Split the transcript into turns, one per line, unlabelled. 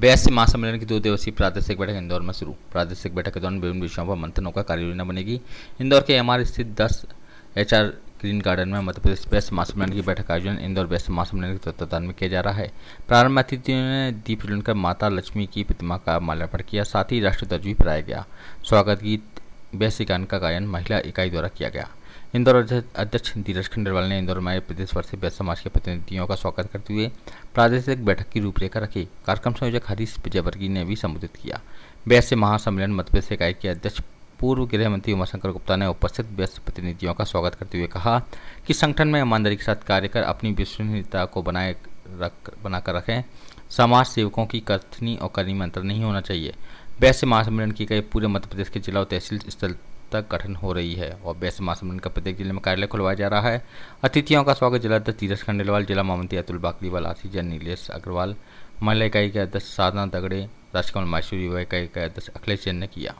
बयासी महासम्मेलन की दो दिवसीय प्रादेशिक बैठक इंदौर में शुरू प्रादेशिक बैठक के दौरान विभिन्न विषयों पर मंथनों का कार्ययोजना बनेगी इंदौर के एमआर स्थित दस एचआर ग्रीन गार्डन में मध्यप्रदेश बैस महासम्मेलन की बैठक का आयोजन इंदौर बेस्ट महासम्मेलन के तत्वाधान में किया जा रहा है प्रारंभ अतिथियों ने दीप कर माता लक्ष्मी की प्रतिमा का माल्यार्पण किया साथ ही ध्वज भी फहराया गया स्वागत गीत बेस्ट गान का गायन महिला इकाई द्वारा किया गया इंदौर अध्यक्ष धीरज खंडरवाल ने इंदौर में प्रदेश भर से बैठ समाज के प्रतिनिधियों का स्वागत करते हुए प्रादेशिक बैठक की रूपरेखा रखी कार्यक्रम संयोजक हरीश विजयवर्गीय ने भी संबोधित किया बैस से महासम्मेलन मतभेद इकाई के अध्यक्ष पूर्व गृह मंत्री उमाशंकर गुप्ता ने उपस्थित व्यस्त प्रतिनिधियों का स्वागत करते हुए कहा कि संगठन में ईमानदारी के साथ कार्य कर अपनी विश्वसनीयता को बनाए रख बनाकर रखें समाज सेवकों की कथनी और करनी मंत्र नहीं होना चाहिए वैसे महासम्मेलन की गई पूरे मध्य प्रदेश के जिला और तहसील स्तर व्यवस्था गठन हो रही है और बेस महासमुंद का प्रत्येक जिले में कार्यालय खुलवाया जा रहा है अतिथियों का स्वागत जिला अध्यक्ष तीरथ खंडेलवाल जिला महामंत्री अतुल बाकरीवाल आशीष नीलेश अग्रवाल महिला इकाई के अध्यक्ष साधना दगड़े राजकमल माशूरी युवा इकाई के अध्यक्ष अखिलेश जैन ने किया